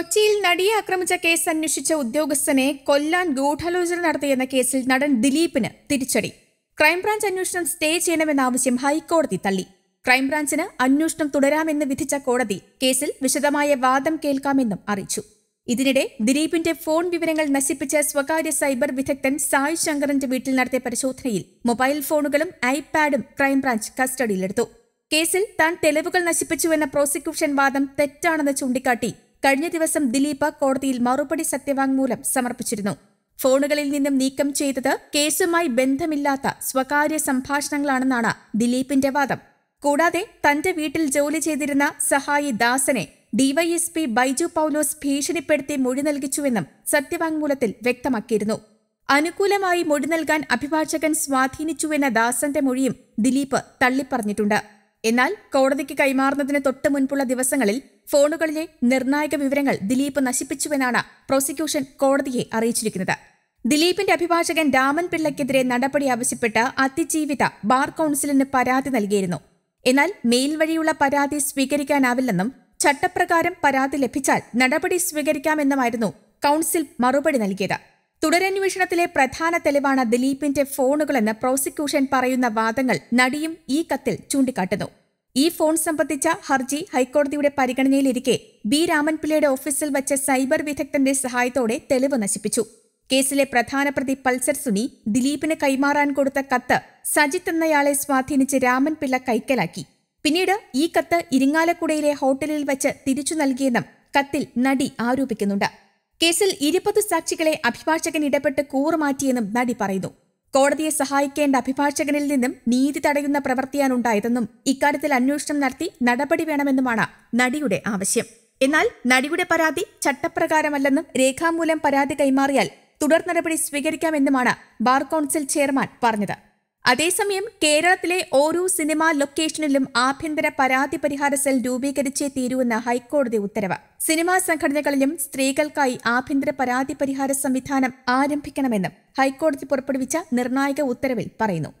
കൊച്ചിയിൽ നടിയെ ആക്രമിച്ച കേസ് അന്വേഷിച്ച ഉദ്യോഗസ്ഥനെ കൊല്ലാൻ ഗൂഢാലോചന നടത്തിയെന്ന കേസിൽ നടൻ ദിലീപിന് തിരിച്ചടി ക്രൈംബ്രാഞ്ച് അന്വേഷണം സ്റ്റേ ചെയ്യണമെന്ന ആവശ്യം ഹൈക്കോടതി തള്ളി ക്രൈംബ്രാഞ്ചിന് അന്വേഷണം തുടരാമെന്ന് വിധിച്ച കോടതി കേസിൽ വിശദമായ വാദം കേൾക്കാമെന്നും അറിയിച്ചു ഇതിനിടെ ദിലീപിന്റെ ഫോൺ വിവരങ്ങൾ നശിപ്പിച്ച സ്വകാര്യ സൈബർ വിദഗ്ധൻ സായ് ശങ്കറിന്റെ വീട്ടിൽ നടത്തിയ പരിശോധനയിൽ മൊബൈൽ ഫോണുകളും ഐപാഡും ക്രൈംബ്രാഞ്ച് കസ്റ്റഡിയിലെടുത്തു കേസിൽ താൻ തെളിവുകൾ നശിപ്പിച്ചുവെന്ന പ്രോസിക്യൂഷൻ വാദം തെറ്റാണെന്ന് ചൂണ്ടിക്കാട്ടി കഴിഞ്ഞ ദിവസം ദിലീപ് കോടതിയിൽ മറുപടി സത്യവാങ്മൂലം സമർപ്പിച്ചിരുന്നു ഫോണുകളിൽ നിന്നും നീക്കം ചെയ്തത് കേസുമായി ബന്ധമില്ലാത്ത സ്വകാര്യ സംഭാഷണങ്ങളാണെന്നാണ് ദിലീപിന്റെ വാദം കൂടാതെ തന്റെ വീട്ടിൽ ജോലി ചെയ്തിരുന്ന സഹായി ദാസനെ ഡിവൈഎസ്പി ബൈജു പൌലോസ് ഭീഷണിപ്പെടുത്തി മൊഴി നൽകിച്ചുവെന്നും സത്യവാങ്മൂലത്തിൽ വ്യക്തമാക്കിയിരുന്നു അനുകൂലമായി മൊഴി നൽകാൻ അഭിഭാഷകൻ സ്വാധീനിച്ചുവെന്ന ദാസന്റെ മൊഴിയും ദിലീപ് തള്ളിപ്പറഞ്ഞിട്ടുണ്ട് എന്നാൽ കോടതിക്ക് കൈമാറുന്നതിന് തൊട്ടു മുൻപുള്ള ദിവസങ്ങളിൽ ഫോണുകളിലെ നിർണായക വിവരങ്ങൾ ദിലീപ് നശിപ്പിച്ചുവെന്നാണ് പ്രോസിക്യൂഷൻ കോടതിയെ അറിയിച്ചിരിക്കുന്നത് ദിലീപിന്റെ അഭിഭാഷകൻ രാമൻ പിള്ളയ്ക്കെതിരെ നടപടി ആവശ്യപ്പെട്ട് അതിജീവിത ബാർ കൌൺസിലിന് പരാതി നൽകിയിരുന്നു എന്നാൽ മെയിൽ വഴിയുള്ള പരാതി സ്വീകരിക്കാനാവില്ലെന്നും ചട്ടപ്രകാരം പരാതി ലഭിച്ചാൽ നടപടി സ്വീകരിക്കാമെന്നുമായിരുന്നു കൌൺസിൽ മറുപടി നൽകിയത് തുടരന്വേഷണത്തിലെ പ്രധാന തെളിവാണ് ദിലീപിന്റെ ഫോണുകളെന്ന് പ്രോസിക്യൂഷൻ പറയുന്ന വാദങ്ങൾ നടിയും ഈ കത്തിൽ ചൂണ്ടിക്കാട്ടുന്നു ഈ ഫോൺ സംബന്ധിച്ച ഹർജി ഹൈക്കോടതിയുടെ പരിഗണനയിലിരിക്കെ ബി രാമൻപിള്ളയുടെ ഓഫീസിൽ വച്ച സൈബർ വിദഗ്ധന്റെ സഹായത്തോടെ തെളിവ് നശിപ്പിച്ചു കേസിലെ പ്രധാന പ്രതി പൾസർ സുനി ദിലീപിന് കൈമാറാൻ കൊടുത്ത കത്ത് സജിത്ത് എന്നയാളെ സ്വാധീനിച്ച് രാമൻപിള്ള കൈക്കലാക്കി പിന്നീട് ഈ കത്ത് ഇരിങ്ങാലക്കുടയിലെ ഹോട്ടലിൽ വച്ച് തിരിച്ചു നൽകിയെന്നും കത്തിൽ നടി ആരോപിക്കുന്നുണ്ട് കേസിൽ ഇരുപത് സാക്ഷികളെ അഭിഭാഷകൻ ഇടപെട്ട് കൂറുമാറ്റിയെന്നും നടി പറയുന്നു കോടതിയെ സഹായിക്കേണ്ട അഭിഭാഷകനിൽ നിന്നും നീതി തടയുന്ന ഉണ്ടായതെന്നും ഇക്കാര്യത്തിൽ അന്വേഷണം നടത്തി നടപടി വേണമെന്നുമാണ് നടിയുടെ ആവശ്യം എന്നാൽ നടിയുടെ പരാതി ചട്ടപ്രകാരമല്ലെന്നും രേഖാമൂലം പരാതി കൈമാറിയാൽ തുടർ നടപടി സ്വീകരിക്കാമെന്നുമാണ് ബാർ കൌൺസിൽ ചെയർമാൻ പറഞ്ഞത് അതേസമയം കേരളത്തിലെ ഓരോ സിനിമാ ലൊക്കേഷനിലും ആഭ്യന്തര പരാതി പരിഹാര സെൽ രൂപീകരിച്ചേ തീരുവെന്ന ഹൈക്കോടതി ഉത്തരവ് സിനിമാ സംഘടനകളിലും സ്ത്രീകൾക്കായി ആഭ്യന്തര പരാതി പരിഹാര സംവിധാനം ആരംഭിക്കണമെന്നും ഹൈക്കോടതി പുറപ്പെടുവിച്ച നിർണായക ഉത്തരവിൽ പറയുന്നു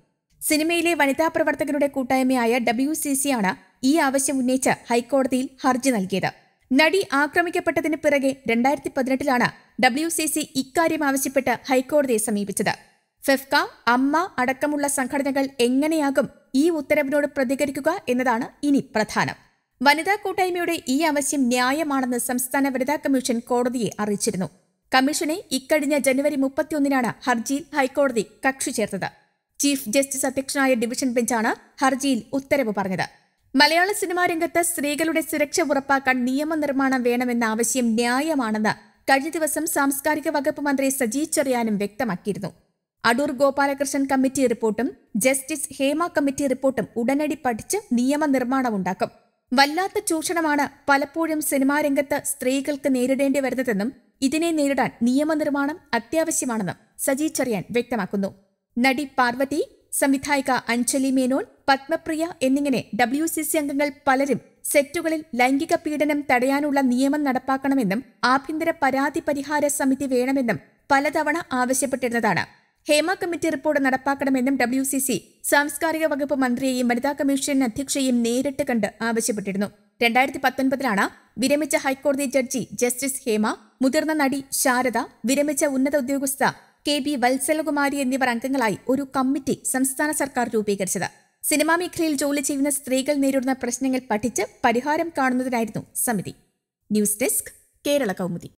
സിനിമയിലെ വനിതാ പ്രവർത്തകരുടെ കൂട്ടായ്മയായ ഡബ്ല്യു സി സിയാണ് ഈ ആവശ്യം ഉന്നയിച്ച് ഹൈക്കോടതിയിൽ ഹർജി നൽകിയത് നടി ആക്രമിക്കപ്പെട്ടതിന് പിറകെ രണ്ടായിരത്തി പതിനെട്ടിലാണ് ഡബ്ല്യു സി സി ഇക്കാര്യം ആവശ്യപ്പെട്ട് ഹൈക്കോടതിയെ സമീപിച്ചത് ഫെഫ്ക അമ്മ അടക്കമുള്ള സംഘടനകൾ എങ്ങനെയാകും ഈ ഉത്തരവിനോട് പ്രതികരിക്കുക എന്നതാണ് ഇനി പ്രധാനം വനിതാ കൂട്ടായ്മയുടെ ഈ ആവശ്യം ന്യായമാണെന്ന് സംസ്ഥാന വനിതാ കമ്മീഷൻ കോടതിയെ അറിയിച്ചിരുന്നു കമ്മീഷനെ ഇക്കഴിഞ്ഞ ജനുവരി മുപ്പത്തിയൊന്നിനാണ് ഹർജിയിൽ ഹൈക്കോടതി കക്ഷി ചേർത്തത് ചീഫ് ജസ്റ്റിസ് അധ്യക്ഷനായ ഡിവിഷൻ ബെഞ്ചാണ് ഹർജിയിൽ ഉത്തരവ് പറഞ്ഞത് മലയാള സിനിമാ രംഗത്ത് സ്ത്രീകളുടെ സുരക്ഷ ഉറപ്പാക്കാൻ നിയമനിർമ്മാണം വേണമെന്ന ആവശ്യം ന്യായമാണെന്ന് കഴിഞ്ഞ ദിവസം സാംസ്കാരിക വകുപ്പ് മന്ത്രി സജി ചെറിയാനും വ്യക്തമാക്കിയിരുന്നു അടൂർ ഗോപാലകൃഷ്ണൻ കമ്മിറ്റി റിപ്പോർട്ടും ജസ്റ്റിസ് ഹേമ കമ്മിറ്റി റിപ്പോർട്ടും ഉടനടി പഠിച്ച് നിയമനിർമ്മാണമുണ്ടാക്കും വല്ലാത്ത ചൂഷണമാണ് പലപ്പോഴും രംഗത്ത് സ്ത്രീകൾക്ക് നേരിടേണ്ടി വരുന്നതെന്നും ഇതിനെ നേരിടാൻ നിയമനിർമ്മാണം അത്യാവശ്യമാണെന്നും സജി ചെറിയാൻ വ്യക്തമാക്കുന്നു നടി പാർവതി സംവിധായിക അഞ്ജലി മേനോൻ പത്മപ്രിയ എന്നിങ്ങനെ ഡബ്ല്യു സി സി അംഗങ്ങൾ പലരും സെറ്റുകളിൽ ലൈംഗിക പീഡനം തടയാനുള്ള നിയമം നടപ്പാക്കണമെന്നും ആഭ്യന്തര പരാതി പരിഹാര സമിതി വേണമെന്നും പലതവണ ആവശ്യപ്പെട്ടിരുന്നതാണ് ഹേമ കമ്മിറ്റി റിപ്പോർട്ട് നടപ്പാക്കണമെന്നും ഡബ്ല്യു സി സി സാംസ്കാരിക വകുപ്പ് മന്ത്രിയെയും വനിതാ കമ്മീഷൻ അധ്യക്ഷയെയും നേരിട്ട് കണ്ട് ആവശ്യപ്പെട്ടിരുന്നു രണ്ടായിരത്തി പത്തൊൻപതിലാണ് വിരമിച്ച ഹൈക്കോടതി ജഡ്ജി ജസ്റ്റിസ് ഹേമ മുതിർന്ന നടി ശാരദ വിരമിച്ച ഉന്നത ഉദ്യോഗസ്ഥ കെ ബി വത്സലകുമാരി എന്നിവർ അംഗങ്ങളായി ഒരു കമ്മിറ്റി സംസ്ഥാന സർക്കാർ രൂപീകരിച്ചത് സിനിമാ മേഖലയിൽ ജോലി ചെയ്യുന്ന സ്ത്രീകൾ നേരിടുന്ന പ്രശ്നങ്ങൾ പഠിച്ച് പരിഹാരം കാണുന്നതിനായിരുന്നു സമിതി ന്യൂസ് ഡെസ്ക് കേരള കൗമുദി